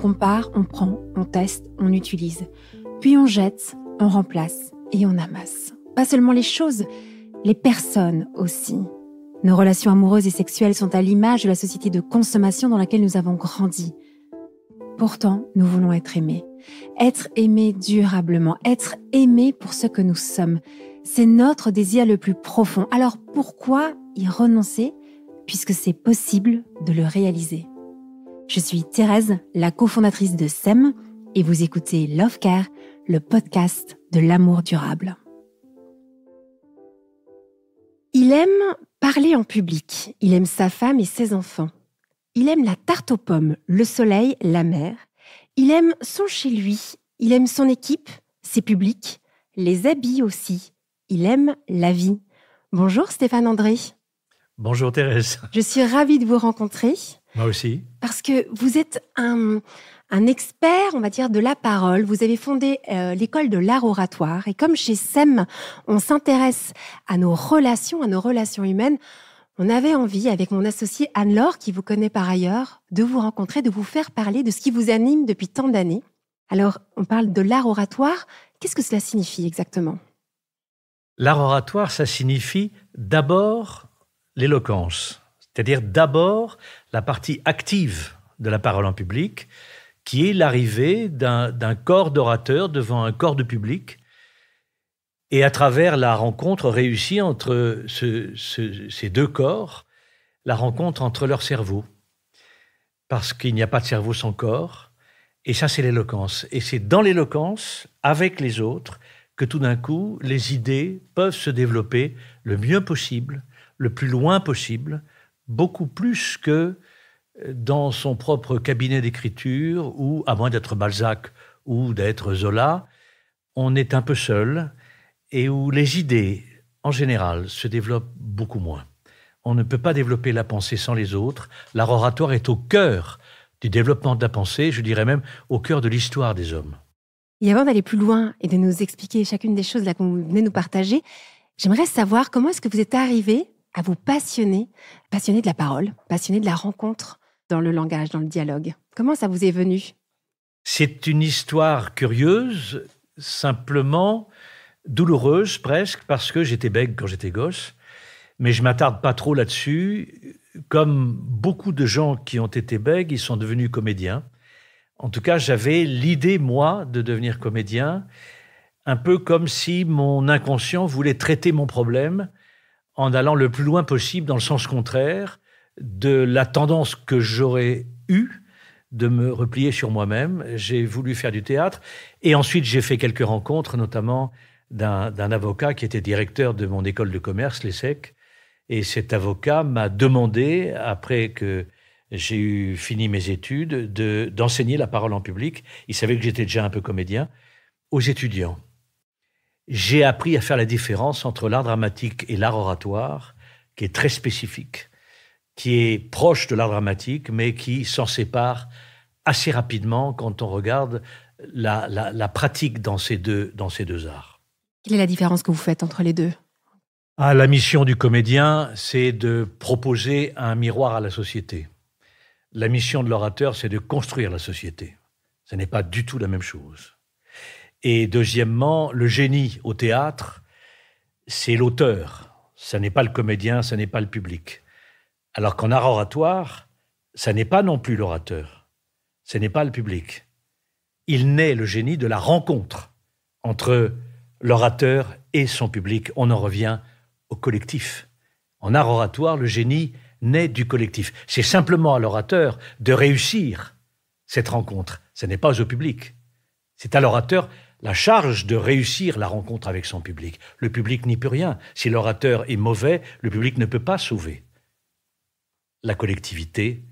compare, on prend, on teste, on utilise. Puis on jette, on remplace et on amasse. Pas seulement les choses, les personnes aussi. Nos relations amoureuses et sexuelles sont à l'image de la société de consommation dans laquelle nous avons grandi. Pourtant, nous voulons être aimés. Être aimés durablement, être aimés pour ce que nous sommes. C'est notre désir le plus profond. Alors pourquoi y renoncer puisque c'est possible de le réaliser je suis Thérèse, la cofondatrice de SEM, et vous écoutez Love Care, le podcast de l'amour durable. Il aime parler en public, il aime sa femme et ses enfants. Il aime la tarte aux pommes, le soleil, la mer. Il aime son chez lui, il aime son équipe, ses publics, les habits aussi. Il aime la vie. Bonjour Stéphane André. Bonjour Thérèse. Je suis ravie de vous rencontrer. Moi aussi. Parce que vous êtes un, expert, on va dire, de la parole. Vous avez fondé euh, l'école de l'art oratoire. Et comme chez SEM, on s'intéresse à nos relations, à nos relations humaines, on avait envie, avec mon associé Anne-Laure, qui vous connaît par ailleurs, de vous rencontrer, de vous faire parler de ce qui vous anime depuis tant d'années. Alors, on parle de l'art oratoire. Qu'est-ce que cela signifie exactement L'art oratoire, ça signifie d'abord l'éloquence. C'est-à-dire d'abord la partie active de la parole en public, qui est l'arrivée d'un corps d'orateur devant un corps de public, et à travers la rencontre réussie entre ces deux corps, la rencontre entre leurs cerveaux. Parce qu'il n'y a pas de cerveau sans corps, et ça c'est l'éloquence. Et c'est dans l'éloquence, avec les autres, que tout d'un coup, les idées peuvent se développer le mieux possible, le plus loin possible, beaucoup plus que euh, dans son propre cabinet d'écriture, où, à moins d'être Balzac ou d'être Zola, on est un peu seul et où les idées, en général, se développent beaucoup moins. On ne peut pas développer la pensée sans les autres. L'art oratoire est au cœur du développement de la pensée, je dirais même au cœur de l'histoire des hommes. Et avant d'aller plus loin et de nous expliquer chacune des choses là qu'on venait nous partager, j'aimerais savoir comment est-ce que vous êtes arrivé à vous passionner, passionner de la parole, passionner de la rencontre dans le langage, dans le dialogue. Comment ça vous est venu C'est une histoire curieuse, simplement douloureuse presque, parce que j'étais bègue quand j'étais gosse, mais je m'attarde pas trop là-dessus. Comme beaucoup de gens qui ont été bègues, ils sont devenus comédiens. En tout cas, j'avais l'idée, moi, de devenir comédien, un peu comme si mon inconscient voulait traiter mon problème en allant le plus loin possible dans le sens contraire de la tendance que j'aurais eue de me replier sur moi-même. J'ai voulu faire du théâtre et ensuite j'ai fait quelques rencontres, notamment d'un avocat qui était directeur de mon école de commerce, l'ESSEC. Et cet avocat m'a demandé, après que j'ai eu fini mes études, d'enseigner la parole en public. Il savait que j'étais déjà un peu comédien aux étudiants j'ai appris à faire la différence entre l'art dramatique et l'art oratoire, qui est très spécifique, qui est proche de l'art dramatique, mais qui s'en sépare assez rapidement quand on regarde la, pratique dans ces, deux, dans ces deux arts. Quelle est la différence que vous faites entre les deux ah, La mission du comédien, c'est de proposer un miroir à la société. La mission de l'orateur, c'est de construire la société. Ce n'est pas du tout la même chose. Et deuxièmement, le génie au théâtre, c'est l'auteur. Ce n'est pas le comédien, ce n'est pas le public. Alors qu'en art oratoire, ce n'est pas non plus l'orateur. Ce n'est pas le public. Il naît le génie de la rencontre entre l'orateur et son public. On en revient au collectif. En art oratoire, le génie naît du collectif. C'est simplement à l'orateur de réussir cette rencontre. Ce n'est pas au public. C'est à l'orateur la charge de réussir la rencontre avec son public. Le public n'y peut rien. Si l'orateur est mauvais, le public ne peut pas sauver la collectivité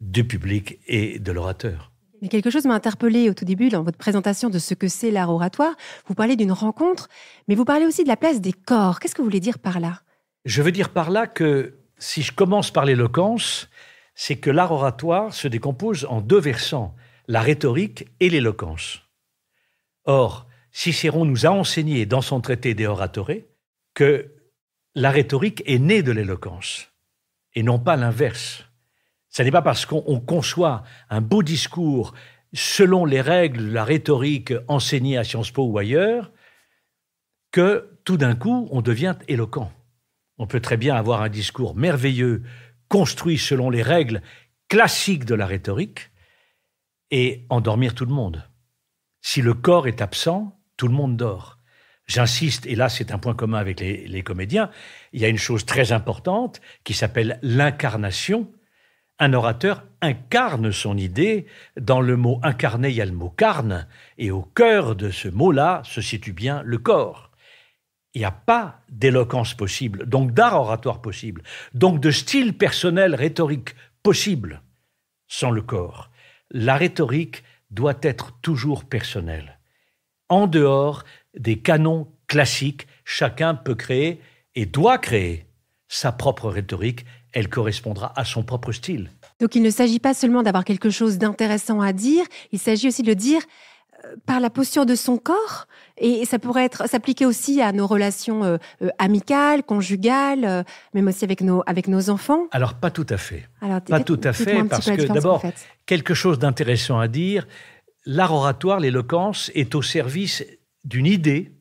du public et de l'orateur. Mais quelque chose m'a interpellé au tout début dans votre présentation de ce que c'est l'art oratoire. Vous parlez d'une rencontre, mais vous parlez aussi de la place des corps. Qu'est-ce que vous voulez dire par là Je veux dire par là que si je commence par l'éloquence, c'est que l'art oratoire se décompose en deux versants, la rhétorique et l'éloquence. Or, Cicéron nous a enseigné dans son traité des Oratore que la rhétorique est née de l'éloquence et non pas l'inverse. Ce n'est pas parce qu'on conçoit un beau discours selon les règles de la rhétorique enseignée à Sciences Po ou ailleurs que tout d'un coup on devient éloquent. On peut très bien avoir un discours merveilleux construit selon les règles classiques de la rhétorique et endormir tout le monde. Si le corps est absent, tout le monde dort. J'insiste, et là c'est un point commun avec les, comédiens, il y a une chose très importante qui s'appelle l'incarnation. Un orateur incarne son idée. Dans le mot incarné, il y a le mot carne, et au cœur de ce mot-là se situe bien le corps. Il n'y a pas d'éloquence possible, donc d'art oratoire possible, donc de style personnel rhétorique possible sans le corps. La rhétorique, doit être toujours personnel. En dehors des canons classiques, chacun peut créer et doit créer sa propre rhétorique, elle correspondra à son propre style. Donc il ne s'agit pas seulement d'avoir quelque chose d'intéressant à dire, il s'agit aussi de le dire par la posture de son corps et ça pourrait être s'appliquer aussi à nos relations euh, euh, amicales, conjugales, euh, même aussi avec nos avec nos enfants. Alors pas tout à fait. pas tout à fait parce que d'abord quelque chose d'intéressant à dire, l'art oratoire, l'éloquence est au service d'une idée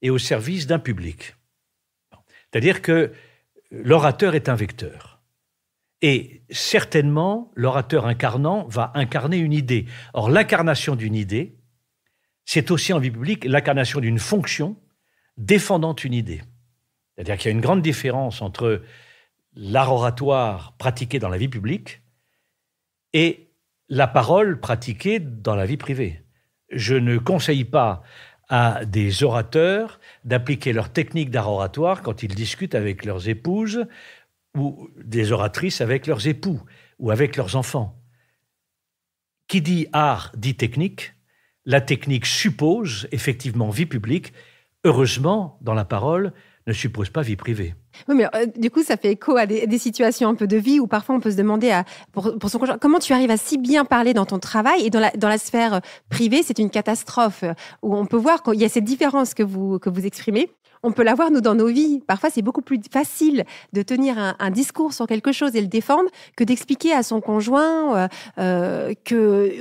et au service d'un public. C'est-à-dire que l'orateur est un vecteur. Et certainement, l'orateur incarnant va incarner une idée. Or, l'incarnation d'une idée, c'est aussi en vie publique l'incarnation d'une fonction défendant une idée. C'est-à-dire qu'il y a une grande différence entre l'art oratoire pratiqué dans la vie publique et la parole pratiquée dans la vie privée. Je ne conseille pas à des orateurs d'appliquer leur technique d'art oratoire quand ils discutent avec leurs épouses ou des oratrices avec leurs époux ou avec leurs enfants. Qui dit art dit technique. La technique suppose effectivement vie publique. Heureusement, dans la parole, ne suppose pas vie privée. Oui, mais euh, du coup, ça fait écho à des, situations un peu de vie où parfois on peut se demander son comment tu arrives à si bien parler dans ton travail et dans la, sphère privée, c'est une catastrophe euh, où on peut voir qu'il y a cette différence que vous, que vous exprimez on peut l'avoir, nous, dans nos vies. Parfois, c'est beaucoup plus facile de tenir un, discours sur quelque chose et le défendre que d'expliquer à son conjoint euh, euh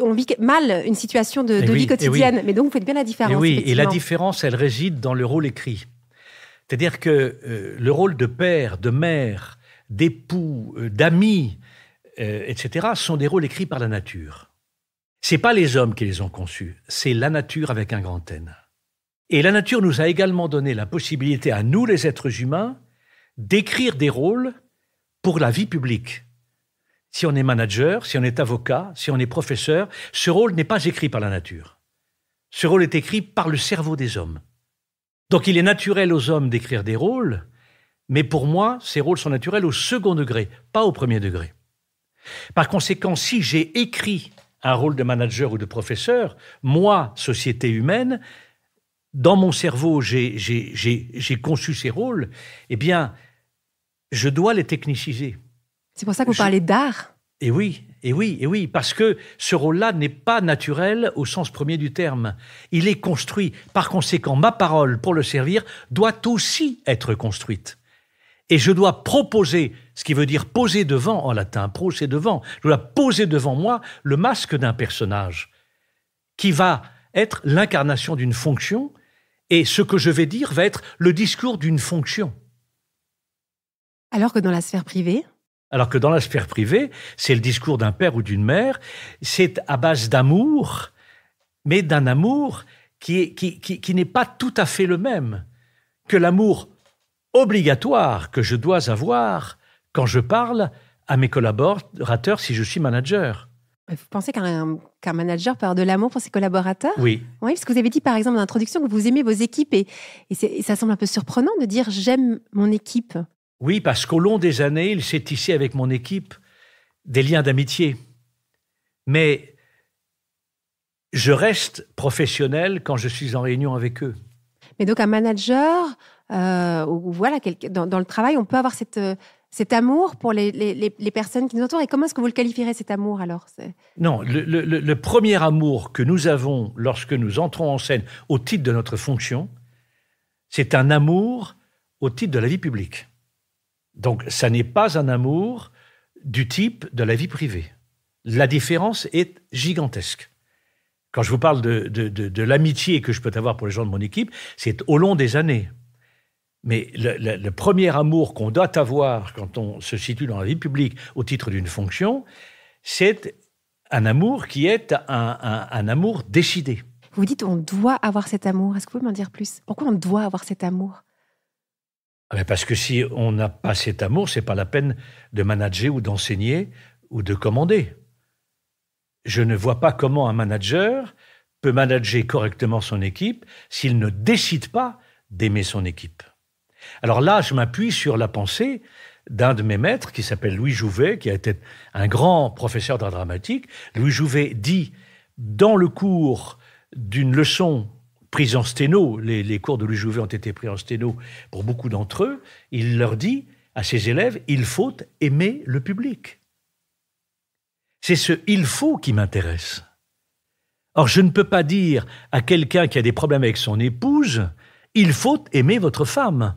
on vit mal une situation de, eh vie eh quotidienne. Mais donc, vous faites bien la différence. Eh oui, et la différence, elle réside dans le rôle écrit. C'est-à-dire que euh, le rôle de père, de mère, d'époux, d'ami, euh, d'amis, etc., sont des rôles écrits par la nature. Ce n'est pas les hommes qui les ont conçus, c'est la nature avec un grand N. Et la nature nous a également donné la possibilité à nous, les êtres humains, d'écrire des rôles pour la vie publique. Si on est manager, si on est avocat, si on est professeur, ce rôle n'est pas écrit par la nature. Ce rôle est écrit par le cerveau des hommes. Donc il est naturel aux hommes d'écrire des rôles, mais pour moi, ces rôles sont naturels au second degré, pas au premier degré. Par conséquent, si j'ai écrit un rôle de manager ou de professeur, moi, société humaine, dans mon cerveau, j'ai conçu ces rôles, eh bien, je dois les techniciser. C'est pour ça que vous parlez d'art Eh oui, et eh oui, et eh oui, parce que ce rôle-là n'est pas naturel au sens premier du terme. Il est construit. Par conséquent, ma parole, pour le servir, doit aussi être construite. Et je dois proposer, ce qui veut dire poser devant en latin, pro devant, je dois poser devant moi le masque d'un personnage qui va être l'incarnation d'une fonction et ce que je vais dire va être le discours d'une fonction. Alors que dans la sphère privée Alors que dans la sphère privée, c'est le discours d'un père ou d'une mère, c'est à base d'amour, mais d'un amour qui, n'est pas tout à fait le même que l'amour obligatoire que je dois avoir quand je parle à mes collaborateurs si je suis manager. Euh, vous pensez qu'un manager peut avoir de l'amour pour ses collaborateurs Oui. Oui, parce que vous avez dit par exemple dans l'introduction que vous aimez vos équipes et, ça semble un peu surprenant de dire j'aime mon équipe. Oui, parce qu'au long des années, il s'est tissé avec mon équipe des liens d'amitié. Mais je reste professionnel quand je suis en réunion avec eux. Mais donc un manager, euh, voilà, dans, le travail, on peut avoir cette, euh, cet amour pour les, personnes qui nous entourent. Et comment est-ce que vous le qualifierez, cet amour, alors Non, le, premier amour que nous avons lorsque nous entrons en scène au titre de notre fonction, c'est un amour au titre de la vie publique. Donc, ça n'est pas un amour du type de la vie privée. La différence est gigantesque. Quand je vous parle de l'amitié que je peux avoir pour les gens de mon équipe, c'est au long des années mais le, premier amour qu'on doit avoir quand on se situe dans la vie publique au titre d'une fonction, c'est un amour qui est un, amour décidé. Vous dites on doit avoir cet amour. Est-ce que vous pouvez m'en dire plus Pourquoi on doit avoir cet amour ah ben Parce que si on n'a pas cet amour, c'est pas la peine de manager ou d'enseigner ou de commander. Je ne vois pas comment un manager peut manager correctement son équipe s'il ne décide pas d'aimer son équipe. Alors là, je m'appuie sur la pensée d'un de mes maîtres qui s'appelle Louis Jouvet, qui a été un grand professeur d'art dramatique. Louis Jouvet dit, dans le cours d'une leçon prise en sténo, les, les, cours de Louis Jouvet ont été pris en sténo pour beaucoup d'entre eux, il leur dit à ses élèves, il faut aimer le public. C'est ce il faut qui m'intéresse. Or, je ne peux pas dire à quelqu'un qui a des problèmes avec son épouse, il faut aimer votre femme.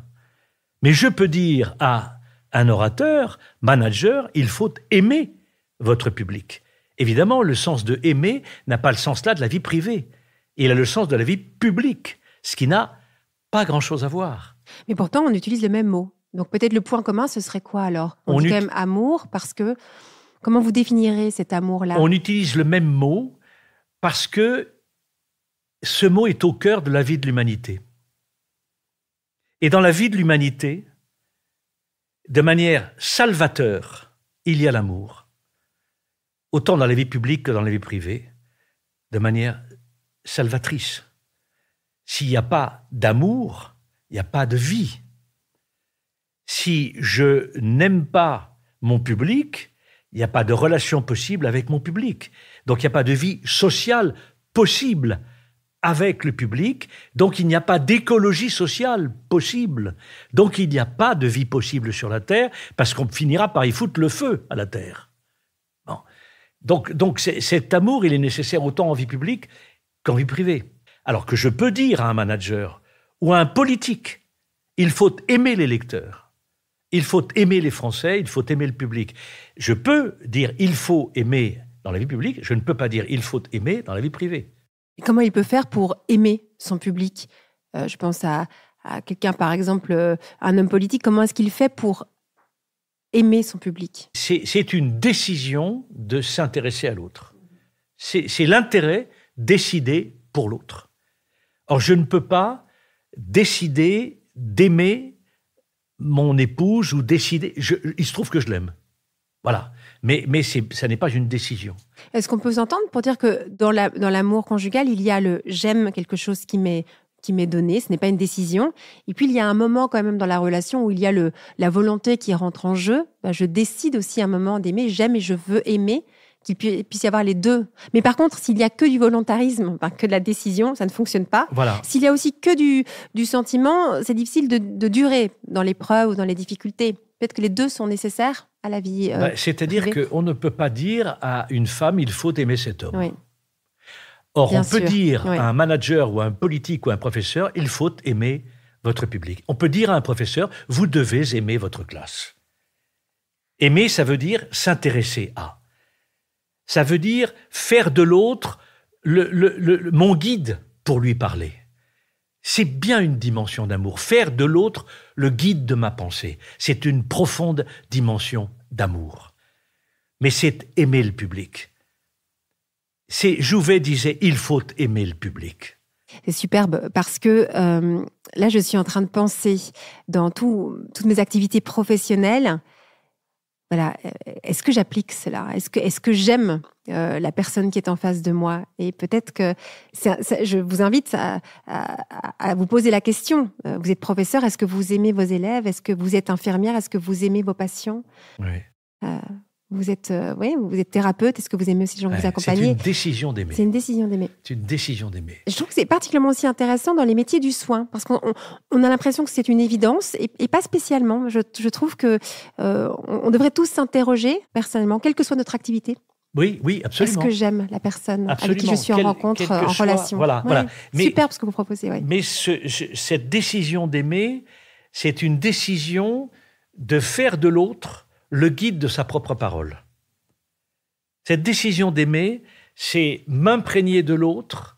Mais je peux dire à un orateur, manager, il faut aimer votre public. Évidemment, le sens de aimer n'a pas le sens là de la vie privée. Il a le sens de la vie publique, ce qui n'a pas grand-chose à voir. Mais pourtant, on utilise le même mot. Donc peut-être le point commun, ce serait quoi alors On, aime amour parce que comment vous définirez cet amour-là On utilise le même mot parce que ce mot est au cœur de la vie de l'humanité. Et dans la vie de l'humanité, de manière salvateur, il y a l'amour, autant dans la vie publique que dans la vie privée, de manière salvatrice. S'il n'y a pas d'amour, il n'y a pas de vie. Si je n'aime pas mon public, il n'y a pas de relation possible avec mon public. Donc il n'y a pas de vie sociale possible avec le public, donc il n'y a pas d'écologie sociale possible, donc il n'y a pas de vie possible sur la Terre, parce qu'on finira par y foutre le feu à la Terre. Bon. Donc, donc cet amour, il est nécessaire autant en vie publique qu'en vie privée. Alors que je peux dire à un manager ou à un politique, il faut aimer les lecteurs, il faut aimer les Français, il faut aimer le public. Je peux dire il faut aimer dans la vie publique, je ne peux pas dire il faut aimer dans la vie privée comment il peut faire pour aimer son public euh, Je pense à, quelqu'un, par exemple, euh, un homme politique. Comment est-ce qu'il fait pour aimer son public C'est une décision de s'intéresser à l'autre. C'est l'intérêt décidé pour l'autre. Or, je ne peux pas décider d'aimer mon épouse ou décider. il se trouve que je l'aime. Voilà. Mais, mais ça n'est pas une décision. Est-ce qu'on peut s'entendre pour dire que dans l'amour conjugal, il y a le j'aime quelque chose qui m'est qui m'est donné, ce n'est pas une décision. Et puis il y a un moment quand même dans la relation où il y a le, la volonté qui rentre en jeu. Bah, je décide aussi un moment d'aimer, j'aime et je veux aimer qu'il puisse y avoir les deux. Mais par contre, s'il n'y a que du volontarisme, que de la décision, ça ne fonctionne pas. S'il y a aussi que du, sentiment, c'est difficile de, de durer dans l'épreuve ou dans les difficultés peut que les deux sont nécessaires à la vie. Euh, bah, c'est-à-dire qu'on ne peut pas dire à une femme, il faut aimer cet homme. Or, on peut dire à un manager ou à un politique ou à un professeur, il faut aimer votre public. On peut dire à un professeur, vous devez aimer votre classe. Aimer, ça veut dire s'intéresser à. Ça veut dire faire de l'autre mon guide pour lui parler. C'est bien une dimension d'amour. Faire de l'autre le guide de ma pensée. C'est une profonde dimension d'amour. Mais c'est aimer le public. C'est Jouvet disait il faut aimer le public. C'est superbe parce que euh, là, je suis en train de penser dans toutes mes activités professionnelles est-ce que j'applique cela Est-ce que, j'aime euh, la personne qui est en face de moi Et peut-être que je vous invite à, vous poser la question. Euh, vous êtes professeur, est-ce que vous aimez vos élèves Est-ce que vous êtes infirmière Est-ce que vous aimez vos patients euh, vous êtes, euh, vous êtes thérapeute. Est-ce que vous aimez aussi les gens vous accompagner C'est une décision d'aimer. C'est une décision d'aimer. C'est une décision d'aimer. Je trouve que c'est particulièrement aussi intéressant dans les métiers du soin parce qu'on a l'impression que c'est une évidence et, pas spécialement. Je, trouve que euh, on devrait tous s'interroger personnellement, quelle que soit notre activité. Oui, oui, absolument. Est-ce que j'aime la personne avec qui je suis en rencontre, en relation Voilà, superbe ce que vous proposez. Mais cette décision d'aimer, c'est une décision de faire de l'autre le guide de sa propre parole. Cette décision d'aimer, c'est m'imprégner de l'autre.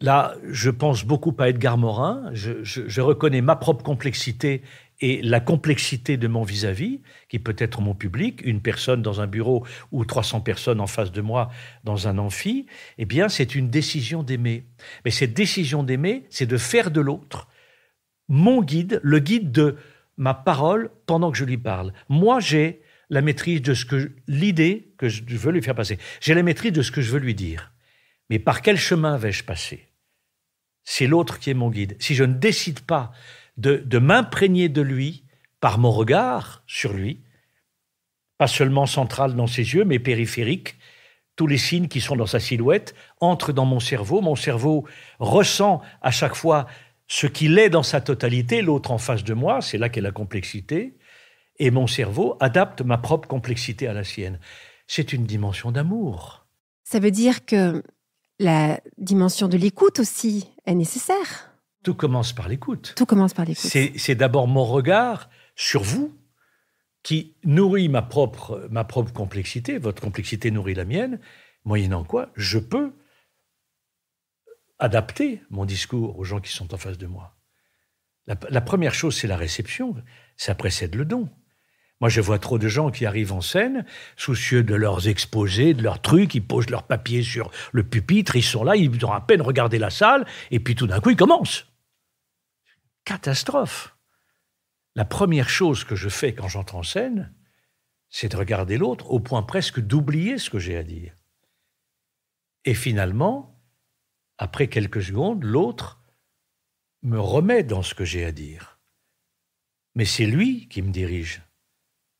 Là, je pense beaucoup à Edgar Morin, je, reconnais ma propre complexité et la complexité de mon vis-à-vis, -vis, qui peut être mon public, une personne dans un bureau ou 300 personnes en face de moi dans un amphi, eh bien, c'est une décision d'aimer. Mais cette décision d'aimer, c'est de faire de l'autre mon guide, le guide de ma parole pendant que je lui parle. Moi, j'ai la maîtrise de ce que l'idée que je veux lui faire passer. J'ai la maîtrise de ce que je veux lui dire. Mais par quel chemin vais-je passer C'est l'autre qui est mon guide. Si je ne décide pas de, de m'imprégner de lui par mon regard sur lui, pas seulement central dans ses yeux, mais périphérique, tous les signes qui sont dans sa silhouette entrent dans mon cerveau. Mon cerveau ressent à chaque fois ce qu'il est dans sa totalité, l'autre en face de moi, c'est là qu'est la complexité, et mon cerveau adapte ma propre complexité à la sienne. C'est une dimension d'amour. Ça veut dire que la dimension de l'écoute aussi est nécessaire. Tout commence par l'écoute. Tout commence par l'écoute. C'est d'abord mon regard sur vous qui nourrit ma propre, ma propre complexité, votre complexité nourrit la mienne, moyennant quoi je peux adapter mon discours aux gens qui sont en face de moi. La, première chose, c'est la réception. Ça précède le don. Moi, je vois trop de gens qui arrivent en scène, soucieux de leurs exposés, de leurs trucs, ils posent leurs papiers sur le pupitre, ils sont là, ils ont à peine regardé la salle, et puis tout d'un coup, ils commencent. Catastrophe. La première chose que je fais quand j'entre en scène, c'est de regarder l'autre au point presque d'oublier ce que j'ai à dire. Et finalement, après quelques secondes, l'autre me remet dans ce que j'ai à dire. Mais c'est lui qui me dirige.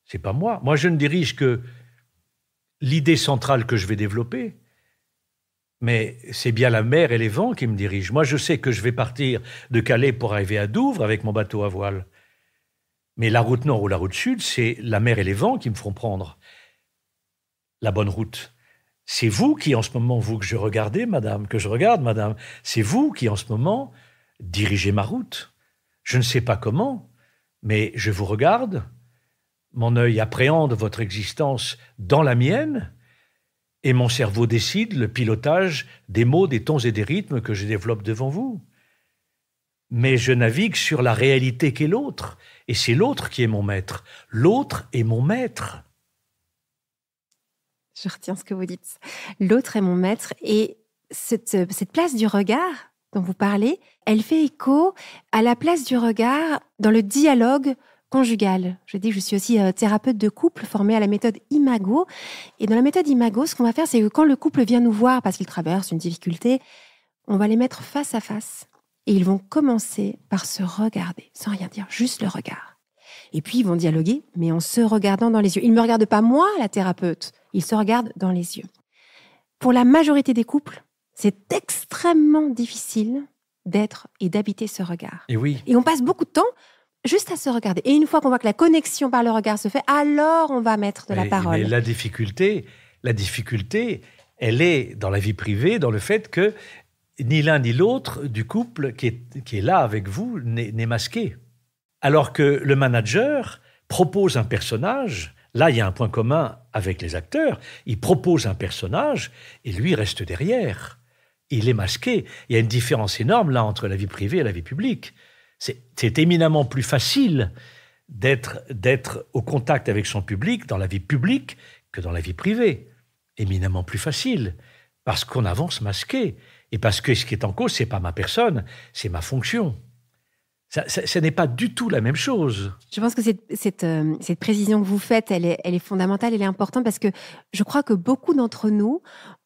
C'est pas moi. Moi, je ne dirige que l'idée centrale que je vais développer. Mais c'est bien la mer et les vents qui me dirigent. Moi, je sais que je vais partir de Calais pour arriver à Douvres avec mon bateau à voile. Mais la route nord ou la route sud, c'est la mer et les vents qui me font prendre la bonne route. C'est vous qui, en ce moment, vous que je regardais, madame, que je regarde, madame, c'est vous qui, en ce moment, dirigez ma route. Je ne sais pas comment, mais je vous regarde, mon œil appréhende votre existence dans la mienne, et mon cerveau décide le pilotage des mots, des tons et des rythmes que je développe devant vous. Mais je navigue sur la réalité qu'est l'autre, et c'est l'autre qui est mon maître. L'autre est mon maître. Je retiens ce que vous dites. L'autre est mon maître et euh, cette, place du regard dont vous parlez, elle fait écho à la place du regard dans le dialogue conjugal. Je dis, je suis aussi euh, thérapeute de couple formée à la méthode Imago. Et dans la méthode Imago, ce qu'on va faire, c'est que quand le couple vient nous voir parce qu'il traverse une difficulté, on va les mettre face à face. Et ils vont commencer par se regarder, sans rien dire, juste le regard. Et puis, ils vont dialoguer, mais en se regardant dans les yeux. Ils ne me regardent pas moi, la thérapeute. Ils se regardent dans les yeux. Pour la majorité des couples, c'est extrêmement difficile d'être et d'habiter ce regard. Et oui. Et on passe beaucoup de temps juste à se regarder. Et une fois qu'on voit que la connexion par le regard se fait, alors on va mettre de la parole. Mais la difficulté, la difficulté, elle est dans la vie privée, dans le fait que ni l'un ni l'autre du couple qui est là avec vous n'est masqué. Alors que le manager propose un personnage, là il y a un point commun avec les acteurs, il propose un personnage et lui reste derrière. Il est masqué. Il y a une différence énorme là entre la vie privée et la vie publique. C'est éminemment plus facile d'être au contact avec son public dans la vie publique que dans la vie privée. Éminemment plus facile, parce qu'on avance masqué, et parce que ce qui est en cause, n'est pas ma personne, c'est ma fonction ce n'est pas du tout la même chose. Je pense que cette, euh, précision que vous faites, elle est, fondamentale, elle est importante parce que je crois que beaucoup d'entre nous,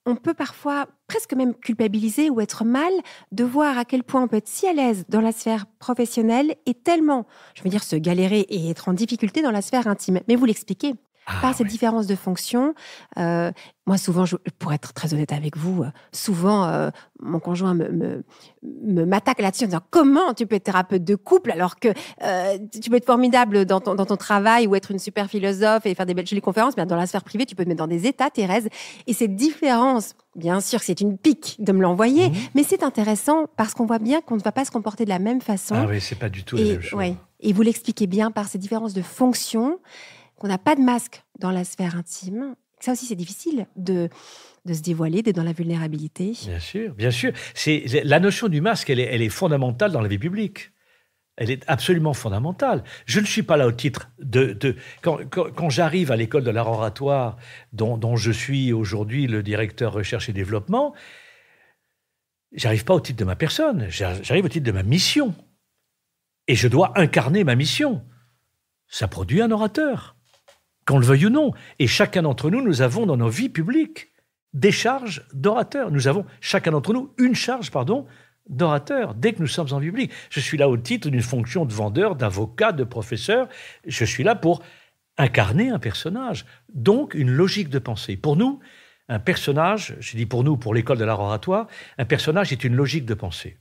on peut parfois presque même culpabiliser ou être mal de voir à quel point on peut être si à l'aise dans la sphère professionnelle et tellement, je veux dire, se galérer et être en difficulté dans la sphère intime. Mais vous l'expliquez, ah, par cette différence de fonction. Euh, moi, souvent, pour être très honnête avec vous, euh, souvent, euh, mon conjoint me, m'attaque là-dessus en disant comment tu peux être thérapeute de couple alors que tu peux être formidable dans ton, travail ou être une super philosophe et faire des belles jolies conférences, mais dans la sphère privée, tu peux te mettre dans des états, Thérèse. Et cette différence, bien sûr, c'est une pique de me l'envoyer, mmh. mais c'est intéressant parce qu'on voit bien qu'on ne va pas se comporter de la même façon. Ah oui, c'est pas du tout et, la même chose. et vous l'expliquez bien par ces différences de fonction qu'on n'a pas de masque dans la sphère intime. Ça aussi, c'est difficile de, de se dévoiler, d'être dans la vulnérabilité. Bien sûr, bien sûr. C'est La notion du masque, elle est, fondamentale dans la vie publique. Elle est absolument fondamentale. Je ne suis pas là au titre de... de quand, quand, j'arrive à l'école de l'art oratoire, dont, dont, je suis aujourd'hui le directeur recherche et développement, j'arrive pas au titre de ma personne, j'arrive au titre de ma mission. Et je dois incarner ma mission. Ça produit un orateur qu'on le veuille ou non. Et chacun d'entre nous, nous avons dans nos vies publiques des charges d'orateur. Nous avons chacun d'entre nous une charge, pardon, d'orateur dès que nous sommes en public. Je suis là au titre d'une fonction de vendeur, d'avocat, de professeur. Je suis là pour incarner un personnage, donc une logique de pensée. Pour nous, un personnage, je dis pour nous, pour l'école de l'art oratoire, un personnage est une logique de pensée.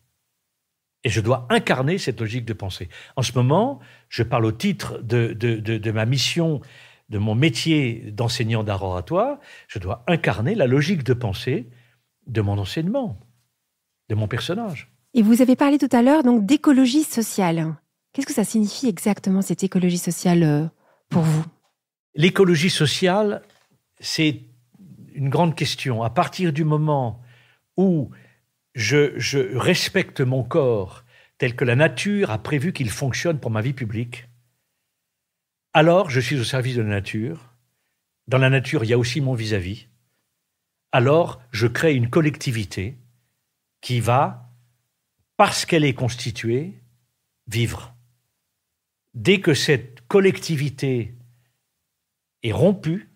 Et je dois incarner cette logique de pensée. En ce moment, je parle au titre de, de, de, de ma mission de mon métier d'enseignant d'art oratoire, je dois incarner la logique de pensée de mon enseignement, de mon personnage. Et vous avez parlé tout à l'heure donc d'écologie sociale. Qu'est-ce que ça signifie exactement cette écologie sociale euh, pour vous L'écologie sociale, c'est une grande question. À partir du moment où je respecte mon corps tel que la nature a prévu qu'il fonctionne pour ma vie publique, alors je suis au service de la nature. Dans la nature, il y a aussi mon vis-à-vis. Alors je crée une collectivité qui va, parce qu'elle est constituée, vivre. Dès que cette collectivité est rompue,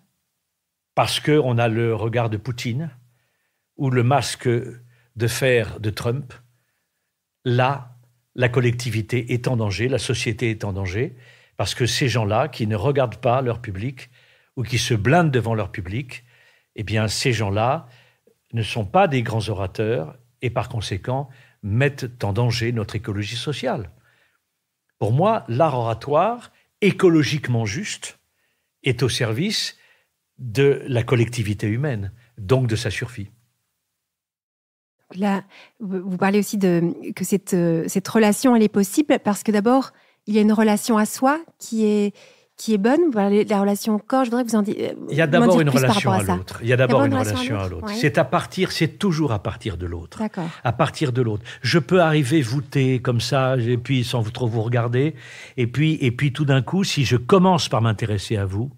parce qu'on a le regard de Poutine ou le masque de fer de Trump, là, la collectivité est en danger, la société est en danger, parce que ces gens-là, qui ne regardent pas leur public ou qui se blindent devant leur public, eh bien, ces gens-là ne sont pas des grands orateurs et par conséquent mettent en danger notre écologie sociale. Pour moi, l'art oratoire, écologiquement juste, est au service de la collectivité humaine, donc de sa survie. Là, vous parlez aussi de que cette, euh, cette relation, elle est possible parce que d'abord, il y a une relation à soi qui est, qui est bonne La relation au corps, je voudrais que vous en dire. Euh, il y a d'abord une relation à, l'autre. Il y a d'abord une relation à l'autre. C'est à partir, c'est toujours à partir de l'autre. À partir de l'autre. Je peux arriver voûté comme ça, et puis sans trop vous regarder. Et puis, et puis tout d'un coup, si je commence par m'intéresser à vous,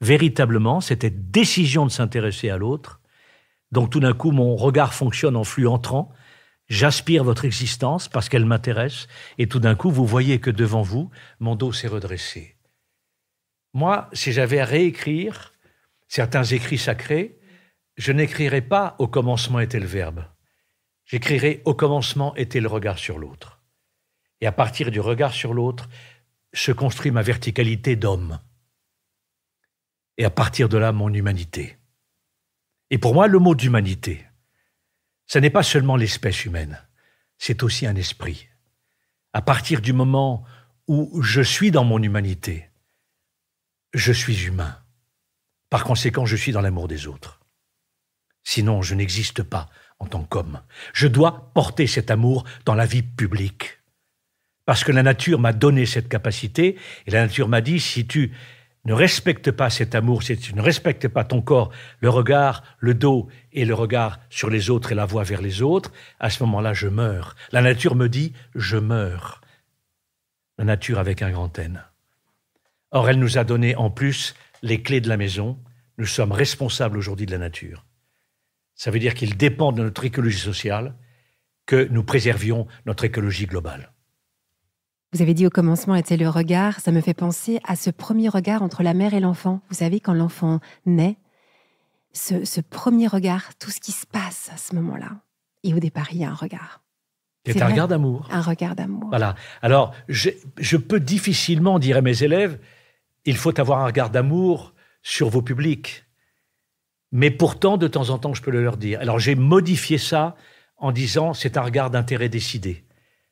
véritablement, c'était décision de s'intéresser à l'autre. Donc tout d'un coup, mon regard fonctionne en flux entrant. J'aspire votre existence parce qu'elle m'intéresse, et tout d'un coup, vous voyez que devant vous, mon dos s'est redressé. Moi, si j'avais à réécrire certains écrits sacrés, je n'écrirais pas au commencement était le verbe. J'écrirais au commencement était le regard sur l'autre. Et à partir du regard sur l'autre se construit ma verticalité d'homme. Et à partir de là, mon humanité. Et pour moi, le mot d'humanité, ce n'est pas seulement l'espèce humaine, c'est aussi un esprit. À partir du moment où je suis dans mon humanité, je suis humain. Par conséquent, je suis dans l'amour des autres. Sinon, je n'existe pas en tant qu'homme. Je dois porter cet amour dans la vie publique. Parce que la nature m'a donné cette capacité, et la nature m'a dit, si tu ne respecte pas cet amour, ne respecte pas ton corps, le regard, le dos et le regard sur les autres et la voix vers les autres, à ce moment-là, je meurs. La nature me dit, je meurs. La nature avec un grand N. Or, elle nous a donné en plus les clés de la maison. Nous sommes responsables aujourd'hui de la nature. Ça veut dire qu'il dépend de notre écologie sociale que nous préservions notre écologie globale. Vous avez dit au commencement était le regard, ça me fait penser à ce premier regard entre la mère et l'enfant. Vous savez, quand l'enfant naît, ce, premier regard, tout ce qui se passe à ce moment-là. Et au départ, il y a un regard. C'est un regard d'amour. Un regard d'amour. Voilà. Alors, je peux difficilement dire à mes élèves, il faut avoir un regard d'amour sur vos publics. Mais pourtant, de temps en temps, je peux le leur dire. Alors, j'ai modifié ça en disant, c'est un regard d'intérêt décidé.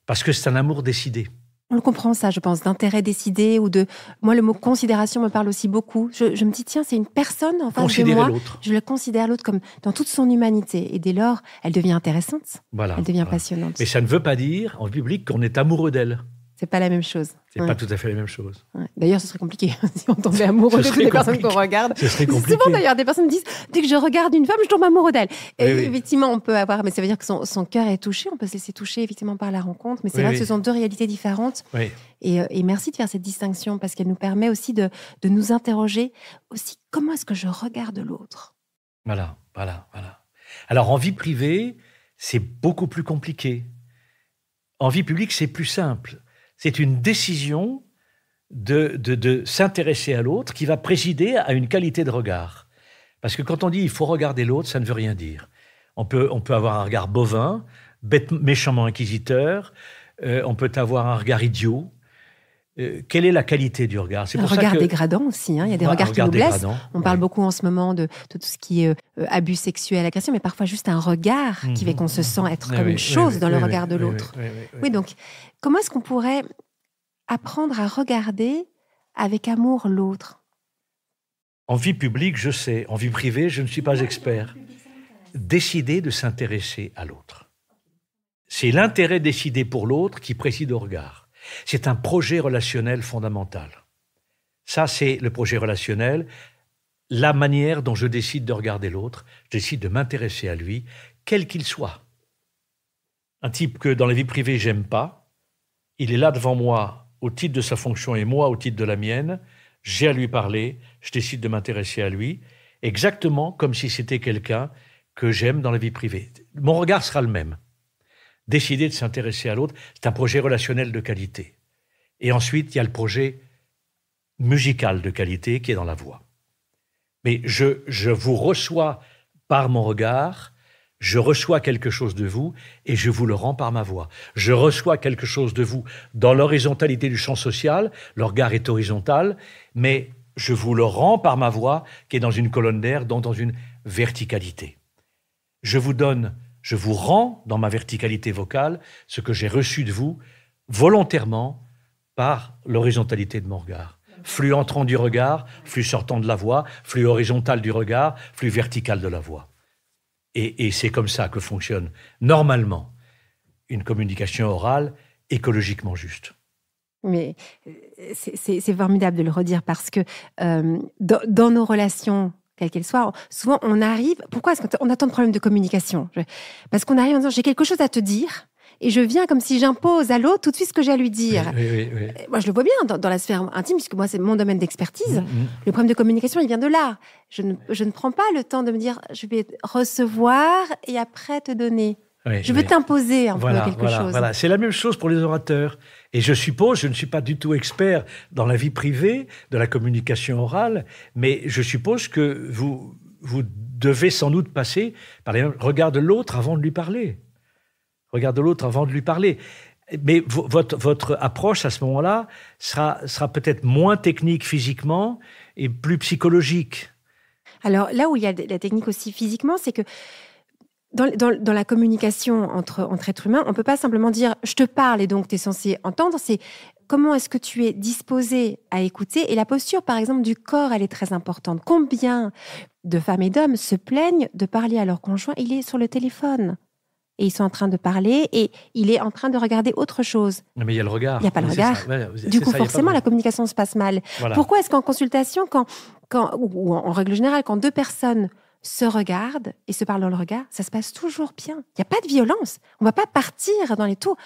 Parce que c'est un amour décidé. On le comprend ça, je pense, d'intérêt décidé ou de... Moi, le mot considération me parle aussi beaucoup. Je, me dis, tiens, c'est une personne en face de moi. Je le considère l'autre comme dans toute son humanité. Et dès lors, elle devient intéressante. elle devient passionnante. Mais ça ne veut pas dire, en public, qu'on est amoureux d'elle. C'est pas la même chose. C'est pas tout à fait la même chose. D'ailleurs, ce serait compliqué si on tombait amoureux de toutes les personnes qu'on regarde. Ce serait compliqué. Souvent, d'ailleurs, des personnes disent Dès que je regarde une femme, je tombe amoureux d'elle. Et effectivement, on peut avoir, mais ça veut dire que son, cœur est touché, on peut se laisser toucher effectivement par la rencontre. Mais c'est vrai que ce sont deux réalités différentes. Euh, et, merci de faire cette distinction parce qu'elle nous permet aussi de, de nous interroger aussi comment est-ce que je regarde l'autre. Voilà, voilà, voilà. Alors, en vie privée, c'est beaucoup plus compliqué. En vie publique, c'est plus simple c'est une décision de, s'intéresser à l'autre qui va présider à une qualité de regard. Parce que quand on dit il faut regarder l'autre, ça ne veut rien dire. On peut, avoir un regard bovin, méchamment inquisiteur, euh, on peut avoir un regard idiot, euh, quelle est la qualité du regard C'est Le regard dégradant aussi. Hein. Il y a des regards qui nous blessent. On parle beaucoup en ce moment de, tout ce qui est euh, abus sexuel, agression, mais parfois juste un regard qui mhm. fait qu'on se sent eh être comme une chose dans le regard de l'autre. Oui, donc comment est-ce qu'on pourrait apprendre à regarder avec amour l'autre En vie publique, je sais. En vie privée, je ne suis pas expert. Décider de s'intéresser à l'autre. C'est l'intérêt décidé pour l'autre qui précise au regard. C'est un projet relationnel fondamental. Ça, c'est le projet relationnel, la manière dont je décide de regarder l'autre, je décide de m'intéresser à lui, quel qu'il soit. Un type que dans la vie privée, j'aime pas, il est là devant moi au titre de sa fonction et moi au titre de la mienne, j'ai à lui parler, je décide de m'intéresser à lui, exactement comme si c'était quelqu'un que j'aime dans la vie privée. Mon regard sera le même décider de s'intéresser à l'autre, c'est un projet relationnel de qualité. Et ensuite, il y a le projet musical de qualité qui est dans la voix. Mais je, vous reçois par mon regard, je reçois quelque chose de vous et je vous le rends par ma voix. Je reçois quelque chose de vous dans l'horizontalité du champ social, le regard est horizontal, mais je vous le rends par ma voix qui est dans une colonne d'air, donc dans une verticalité. Je vous donne je vous rends dans ma verticalité vocale ce que j'ai reçu de vous volontairement par l'horizontalité de mon regard. Flux entrant du regard, flux sortant de la voix, flux horizontal du regard, flux vertical de la voix. Et, c'est comme ça que fonctionne normalement une communication orale écologiquement juste. Mais euh, c'est formidable de le redire parce que euh, dans nos relations quelle qu'elle soit, souvent on arrive. Pourquoi est-ce qu'on a tant de problèmes de communication Parce qu'on arrive en disant j'ai quelque chose à te dire. Et je viens comme si j'impose à l'autre tout de suite ce que j'ai à lui dire. Euh, moi, je le vois bien dans, la sphère intime, puisque moi, c'est mon domaine d'expertise. Mm, mm. Le problème de communication, il vient de là. Je ne, prends pas le temps de me dire, je vais recevoir et après te donner. je veux t'imposer voilà, quelque chose. Voilà, c'est la même chose pour les orateurs. Et je suppose, je ne suis pas du tout expert dans la vie privée de la communication orale, mais je suppose que vous, vous devez sans doute passer par les regarde l'autre avant de lui parler. Regarde l'autre avant de lui parler. Mais votre, votre approche à ce moment-là sera, sera peut-être moins technique physiquement et plus psychologique. Alors là où il y a de la technique aussi physiquement, c'est que dans, la communication entre, entre êtres humains, on ne peut pas simplement dire je te parle et donc tu es censé entendre. C'est comment est-ce que tu es disposé à écouter Et la posture, par exemple, du corps, elle est très importante. Combien de femmes et d'hommes se plaignent de parler à leur conjoint Il est sur le téléphone. Et ils sont en train de parler et il est en train de regarder autre chose. Mais il y a le regard. Il n'y a pas le regard. du coup, forcément, la communication se passe mal. Pourquoi est-ce qu'en consultation, quand, quand, ou en règle générale, quand deux personnes se regardent et se parlent dans le regard, ça se passe toujours bien. Il n'y a pas de violence. On ne va pas partir dans les tours.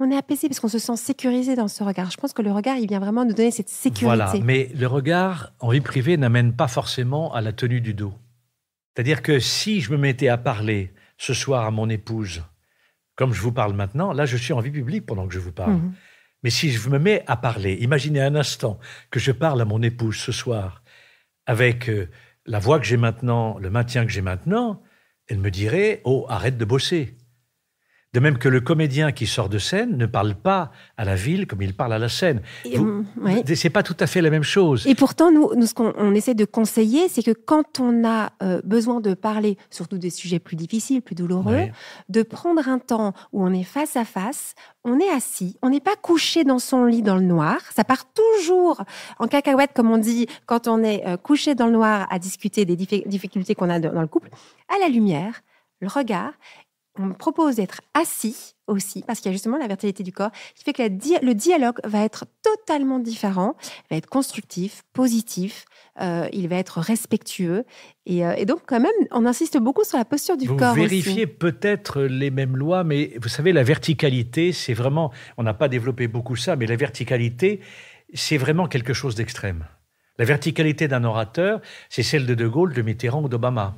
On est apaisé parce qu'on se sent sécurisé dans ce regard. Je pense que le regard, il vient vraiment nous donner cette sécurité. Voilà, mais le regard en vie privée n'amène pas forcément à la tenue du dos. C'est-à-dire que si je me mettais à parler ce soir à mon épouse, comme je vous parle maintenant, là je suis en vie publique pendant que je vous parle. Mhm. Mais si je me mets à parler, imaginez un instant que je parle à mon épouse ce soir avec euh, la voix que j'ai maintenant, le maintien que j'ai maintenant, elle me dirait Oh, arrête de bosser. De même que le comédien qui sort de scène ne parle pas à la ville comme il parle à la scène. Ce n'est pas tout à fait la même chose. Et pourtant, nous, nous ce qu'on essaie de conseiller, c'est que quand on a euh, besoin de parler, surtout des sujets plus difficiles, plus douloureux, de prendre un temps où on est face à face, on est assis, on n'est pas couché dans son lit dans le noir. Ça part toujours en cacahuète, comme on dit, quand on est euh, couché dans le noir à discuter des difficultés qu'on a dans le couple, à la lumière le regard on propose d'être assis aussi, parce qu'il y a justement la verticalité du corps, qui fait que le dialogue va être totalement différent, va être constructif, positif, euh, il va être respectueux. Euh, et, donc, quand même, on insiste beaucoup sur la posture du corps. Vous vérifiez peut-être les mêmes lois, mais vous savez, la verticalité, c'est vraiment, on n'a pas développé beaucoup ça, mais la verticalité, c'est vraiment quelque chose d'extrême. La verticalité d'un orateur, c'est celle de De Gaulle, de Mitterrand ou d'Obama.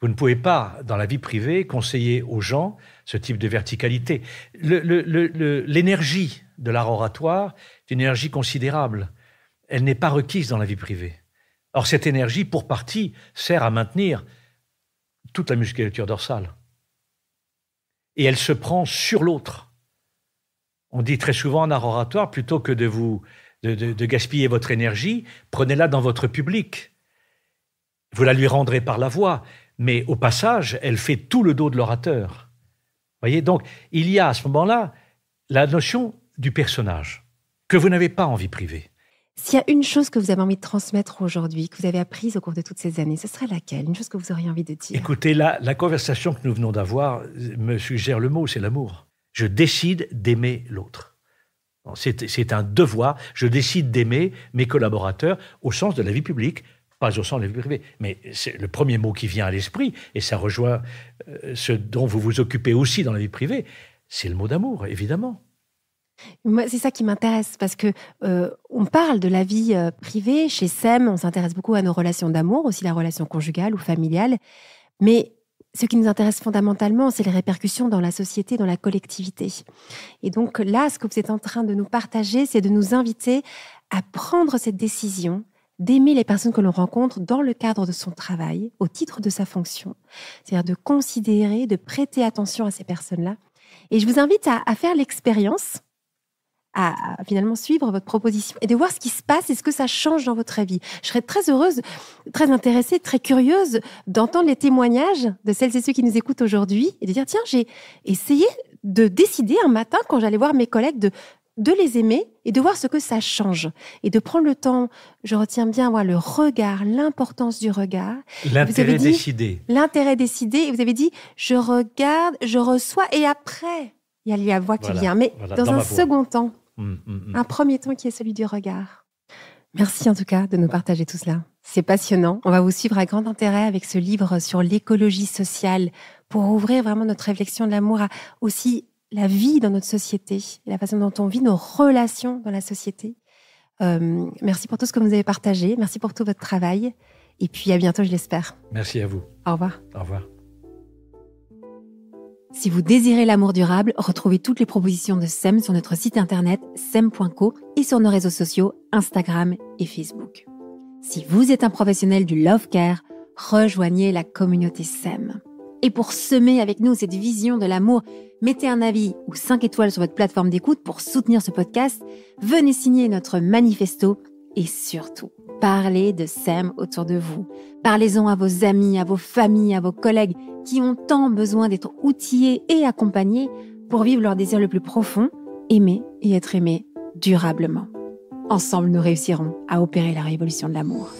Vous ne pouvez pas, dans la vie privée, conseiller aux gens ce type de verticalité. L'énergie de l'art oratoire est une énergie considérable. Elle n'est pas requise dans la vie privée. Or, cette énergie, pour partie, sert à maintenir toute la musculature dorsale. Et elle se prend sur l'autre. On dit très souvent en art oratoire, plutôt que de vous de, de gaspiller votre énergie, prenez-la dans votre public. Vous la lui rendrez par la voix mais au passage, elle fait tout le dos de l'orateur. Voyez, donc il y a à ce moment-là la notion du personnage que vous n'avez pas en vie privée. S'il y a une chose que vous avez envie de transmettre aujourd'hui, que vous avez apprise au cours de toutes ces années, ce serait laquelle Une chose que vous auriez envie de dire Écoutez, la, la conversation que nous venons d'avoir me suggère le mot, c'est l'amour. Je décide d'aimer l'autre. C'est un devoir. Je décide d'aimer mes collaborateurs au sens de la vie publique, pas au sens de privée, mais c'est le premier mot qui vient à l'esprit, et ça rejoint euh, ce dont vous vous occupez aussi dans la vie privée, c'est le mot d'amour, évidemment. Moi, c'est ça qui m'intéresse parce que euh, on parle de la vie euh, privée chez SEM, on s'intéresse beaucoup à nos relations d'amour, aussi la relation conjugale ou familiale, mais ce qui nous intéresse fondamentalement, c'est les répercussions dans la société, dans la collectivité. Et donc là, ce que vous êtes en train de nous partager, c'est de nous inviter à prendre cette décision d'aimer les personnes que l'on rencontre dans le cadre de son travail, au titre de sa fonction, c'est-à-dire de considérer, de prêter attention à ces personnes-là. Et je vous invite à, faire l'expérience, à, finalement suivre votre proposition et de voir ce qui se passe et ce que ça change dans votre vie. Je serais très heureuse, très intéressée, très curieuse d'entendre les témoignages de celles et ceux qui nous écoutent aujourd'hui et de dire, tiens, j'ai essayé de décider un matin, quand j'allais voir mes collègues, de, de les aimer et de voir ce que ça change. Et de prendre le temps, je retiens bien moi, le regard, l'importance du regard. L'intérêt décidé. L'intérêt décidé. Et vous avez dit, je regarde, je reçois, et après, il y a la voix qui vient. Mais dans, un second temps, mm, mm, mm. un premier temps qui est celui du regard. Merci en tout cas de nous partager tout cela. C'est passionnant. On va vous suivre à grand intérêt avec ce livre sur l'écologie sociale pour ouvrir vraiment notre réflexion de l'amour à aussi la vie dans notre société, la façon dont on vit nos relations dans la société. Euh, merci pour tout ce que vous avez partagé. Merci pour tout votre travail. Et puis à bientôt, je l'espère. Merci à vous. Au revoir. Au revoir. Si vous désirez l'amour durable, retrouvez toutes les propositions de SEM sur notre site internet sem.co et sur nos réseaux sociaux Instagram et Facebook. Si vous êtes un professionnel du love care, rejoignez la communauté SEM. Et pour semer avec nous cette vision de l'amour, mettez un avis ou 5 étoiles sur votre plateforme d'écoute pour soutenir ce podcast. Venez signer notre manifesto et surtout, parlez de SEM autour de vous. Parlez-en à vos amis, à vos familles, à vos collègues qui ont tant besoin d'être outillés et accompagnés pour vivre leur désir le plus profond, aimer et être aimé durablement. Ensemble, nous réussirons à opérer la révolution de l'amour.